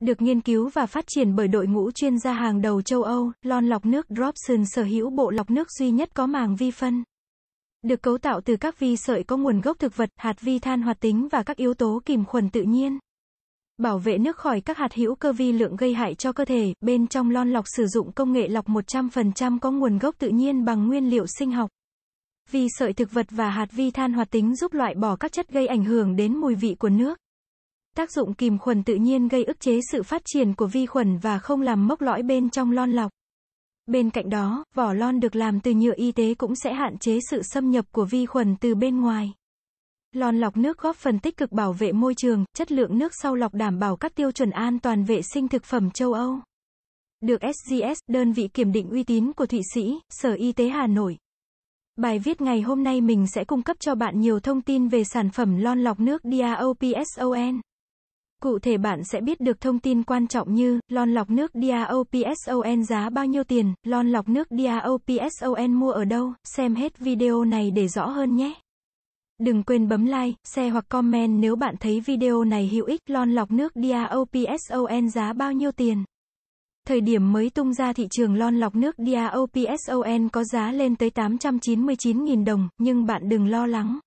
Được nghiên cứu và phát triển bởi đội ngũ chuyên gia hàng đầu châu Âu, lon lọc nước Dropson sở hữu bộ lọc nước duy nhất có màng vi phân. Được cấu tạo từ các vi sợi có nguồn gốc thực vật, hạt vi than hoạt tính và các yếu tố kìm khuẩn tự nhiên. Bảo vệ nước khỏi các hạt hữu cơ vi lượng gây hại cho cơ thể, bên trong lon lọc sử dụng công nghệ lọc 100% có nguồn gốc tự nhiên bằng nguyên liệu sinh học. Vi sợi thực vật và hạt vi than hoạt tính giúp loại bỏ các chất gây ảnh hưởng đến mùi vị của nước. Tác dụng kìm khuẩn tự nhiên gây ức chế sự phát triển của vi khuẩn và không làm mốc lõi bên trong lon lọc. Bên cạnh đó, vỏ lon được làm từ nhựa y tế cũng sẽ hạn chế sự xâm nhập của vi khuẩn từ bên ngoài. Lon lọc nước góp phần tích cực bảo vệ môi trường, chất lượng nước sau lọc đảm bảo các tiêu chuẩn an toàn vệ sinh thực phẩm châu Âu. Được SGS, đơn vị kiểm định uy tín của Thụy Sĩ, Sở Y tế Hà Nội. Bài viết ngày hôm nay mình sẽ cung cấp cho bạn nhiều thông tin về sản phẩm lon lọc nước DAOPSON. Cụ thể bạn sẽ biết được thông tin quan trọng như lon lọc nước DAOPSON giá bao nhiêu tiền, lon lọc nước DAOPSON mua ở đâu, xem hết video này để rõ hơn nhé. Đừng quên bấm like, share hoặc comment nếu bạn thấy video này hữu ích. Lon lọc nước DAOPSON giá bao nhiêu tiền? Thời điểm mới tung ra thị trường lon lọc nước DAOPSON có giá lên tới 899.000 đồng, nhưng bạn đừng lo lắng.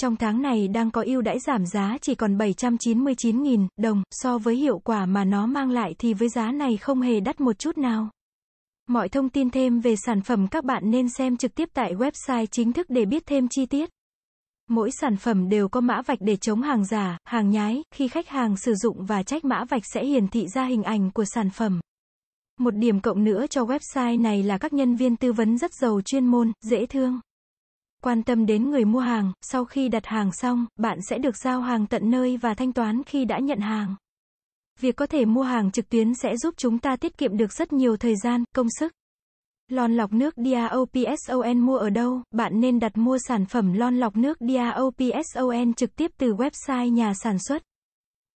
Trong tháng này đang có ưu đãi giảm giá chỉ còn 799.000 đồng, so với hiệu quả mà nó mang lại thì với giá này không hề đắt một chút nào. Mọi thông tin thêm về sản phẩm các bạn nên xem trực tiếp tại website chính thức để biết thêm chi tiết. Mỗi sản phẩm đều có mã vạch để chống hàng giả, hàng nhái, khi khách hàng sử dụng và trách mã vạch sẽ hiển thị ra hình ảnh của sản phẩm. Một điểm cộng nữa cho website này là các nhân viên tư vấn rất giàu chuyên môn, dễ thương. Quan tâm đến người mua hàng, sau khi đặt hàng xong, bạn sẽ được giao hàng tận nơi và thanh toán khi đã nhận hàng. Việc có thể mua hàng trực tuyến sẽ giúp chúng ta tiết kiệm được rất nhiều thời gian, công sức. Lon lọc nước DAOPSON mua ở đâu? Bạn nên đặt mua sản phẩm lon lọc nước DAOPSON trực tiếp từ website nhà sản xuất.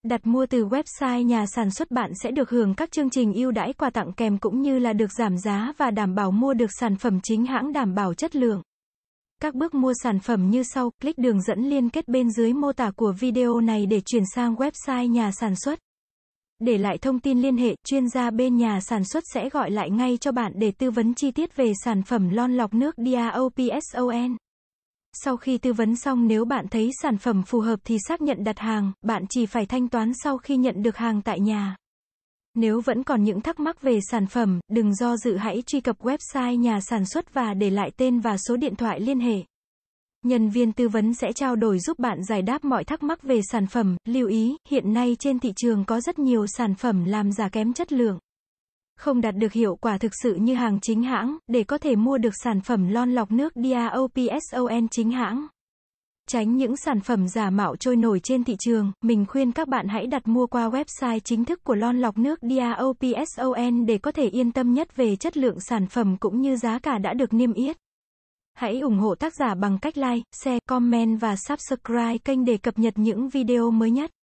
Đặt mua từ website nhà sản xuất bạn sẽ được hưởng các chương trình ưu đãi quà tặng kèm cũng như là được giảm giá và đảm bảo mua được sản phẩm chính hãng đảm bảo chất lượng. Các bước mua sản phẩm như sau, click đường dẫn liên kết bên dưới mô tả của video này để chuyển sang website nhà sản xuất. Để lại thông tin liên hệ, chuyên gia bên nhà sản xuất sẽ gọi lại ngay cho bạn để tư vấn chi tiết về sản phẩm lon lọc nước DAOPSON. Sau khi tư vấn xong nếu bạn thấy sản phẩm phù hợp thì xác nhận đặt hàng, bạn chỉ phải thanh toán sau khi nhận được hàng tại nhà. Nếu vẫn còn những thắc mắc về sản phẩm, đừng do dự hãy truy cập website nhà sản xuất và để lại tên và số điện thoại liên hệ. Nhân viên tư vấn sẽ trao đổi giúp bạn giải đáp mọi thắc mắc về sản phẩm. Lưu ý, hiện nay trên thị trường có rất nhiều sản phẩm làm giả kém chất lượng. Không đạt được hiệu quả thực sự như hàng chính hãng, để có thể mua được sản phẩm lon lọc nước DAOPSON chính hãng. Tránh những sản phẩm giả mạo trôi nổi trên thị trường, mình khuyên các bạn hãy đặt mua qua website chính thức của lon lọc nước DAOPSON để có thể yên tâm nhất về chất lượng sản phẩm cũng như giá cả đã được niêm yết. Hãy ủng hộ tác giả bằng cách like, share, comment và subscribe kênh để cập nhật những video mới nhất.